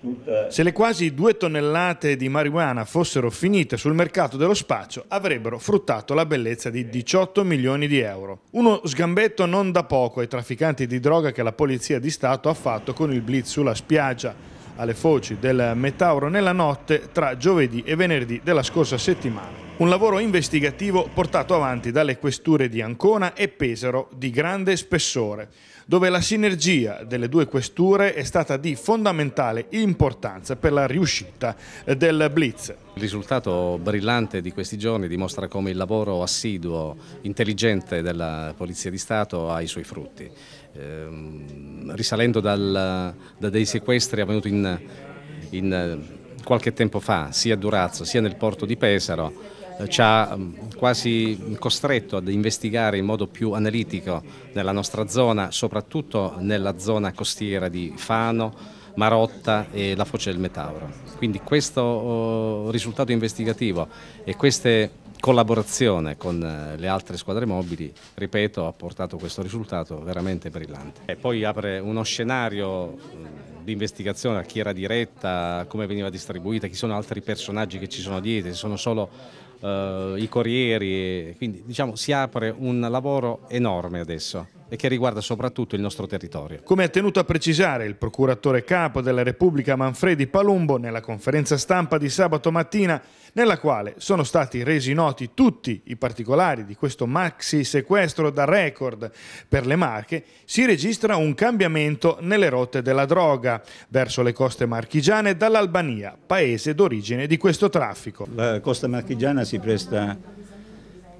tutta... Se le quasi due tonnellate di marijuana fossero finite sul mercato dello spaccio, avrebbero fruttato la bellezza di 18 milioni di euro. Uno sgambetto non da poco ai trafficanti di droga che la Polizia di Stato ha fatto con il blitz sulla spiaggia alle foci del Metauro nella notte tra giovedì e venerdì della scorsa settimana. Un lavoro investigativo portato avanti dalle questure di Ancona e Pesaro di grande spessore, dove la sinergia delle due questure è stata di fondamentale importanza per la riuscita del blitz. Il risultato brillante di questi giorni dimostra come il lavoro assiduo, intelligente della Polizia di Stato ha i suoi frutti. Ehm, risalendo dal, da dei sequestri avvenuti in, in qualche tempo fa, sia a Durazzo sia nel porto di Pesaro, eh, ci ha mm, quasi costretto ad investigare in modo più analitico nella nostra zona, soprattutto nella zona costiera di Fano, Marotta e la foce del Metauro. Quindi questo oh, risultato investigativo e questa collaborazione con eh, le altre squadre mobili, ripeto, ha portato questo risultato veramente brillante. E poi apre uno scenario mm, investigazione, a chi era diretta, come veniva distribuita, chi sono altri personaggi che ci sono dietro, se sono solo eh, i corrieri, quindi diciamo si apre un lavoro enorme adesso e che riguarda soprattutto il nostro territorio. Come ha tenuto a precisare il procuratore capo della Repubblica Manfredi Palumbo nella conferenza stampa di sabato mattina, nella quale sono stati resi noti tutti i particolari di questo maxi sequestro da record per le Marche, si registra un cambiamento nelle rotte della droga verso le coste marchigiane dall'Albania, paese d'origine di questo traffico. La costa marchigiana si presta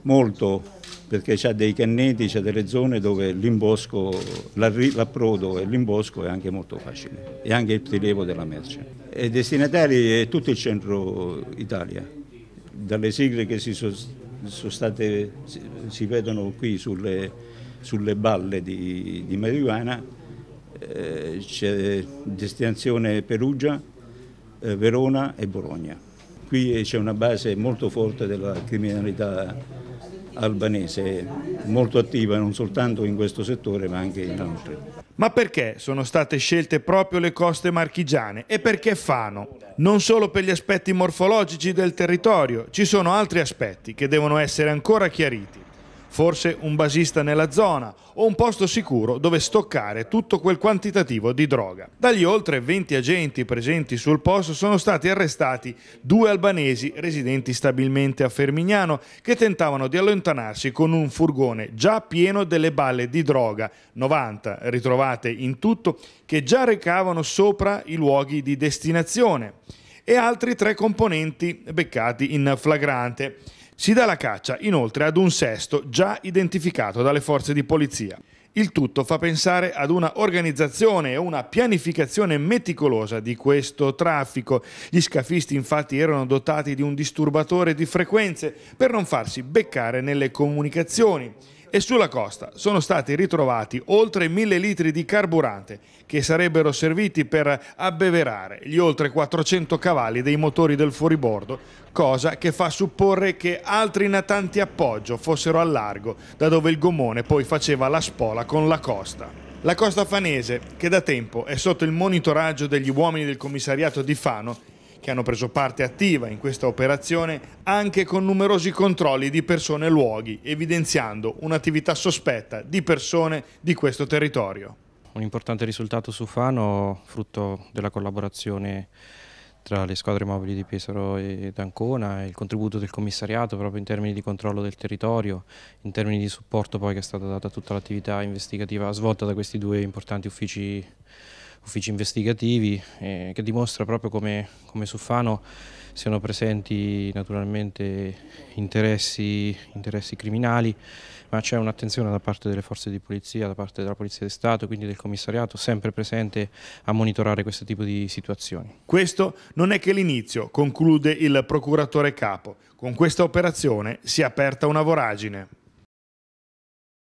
molto perché c'è dei canneti, c'è delle zone dove l'approdo e l'imbosco è anche molto facile e anche il prelievo della merce. E destinatari è tutto il centro Italia, dalle sigle che si sono sono state, si vedono qui sulle, sulle balle di, di marijuana, eh, c'è destinazione Perugia, eh, Verona e Bologna. Qui c'è una base molto forte della criminalità albanese, molto attiva non soltanto in questo settore ma anche in altri. Ma perché sono state scelte proprio le coste marchigiane e perché Fano? Non solo per gli aspetti morfologici del territorio, ci sono altri aspetti che devono essere ancora chiariti forse un basista nella zona o un posto sicuro dove stoccare tutto quel quantitativo di droga. Dagli oltre 20 agenti presenti sul posto sono stati arrestati due albanesi residenti stabilmente a Fermignano che tentavano di allontanarsi con un furgone già pieno delle balle di droga, 90 ritrovate in tutto, che già recavano sopra i luoghi di destinazione e altri tre componenti beccati in flagrante. Si dà la caccia inoltre ad un sesto già identificato dalle forze di polizia. Il tutto fa pensare ad una organizzazione e una pianificazione meticolosa di questo traffico. Gli scafisti infatti erano dotati di un disturbatore di frequenze per non farsi beccare nelle comunicazioni e sulla costa sono stati ritrovati oltre mille litri di carburante che sarebbero serviti per abbeverare gli oltre 400 cavalli dei motori del fuoribordo, cosa che fa supporre che altri natanti appoggio fossero al largo, da dove il gommone poi faceva la spola con la costa. La costa fanese, che da tempo è sotto il monitoraggio degli uomini del commissariato di Fano, che hanno preso parte attiva in questa operazione anche con numerosi controlli di persone e luoghi, evidenziando un'attività sospetta di persone di questo territorio. Un importante risultato su Fano, frutto della collaborazione tra le squadre mobili di Pesaro e d'Ancona, il contributo del commissariato proprio in termini di controllo del territorio, in termini di supporto poi che è stata data a tutta l'attività investigativa svolta da questi due importanti uffici uffici investigativi eh, che dimostra proprio come, come, su Fano siano presenti naturalmente interessi, interessi criminali, ma c'è un'attenzione da parte delle forze di polizia, da parte della Polizia di Stato, quindi del commissariato, sempre presente a monitorare questo tipo di situazioni. Questo non è che l'inizio, conclude il procuratore capo. Con questa operazione si è aperta una voragine.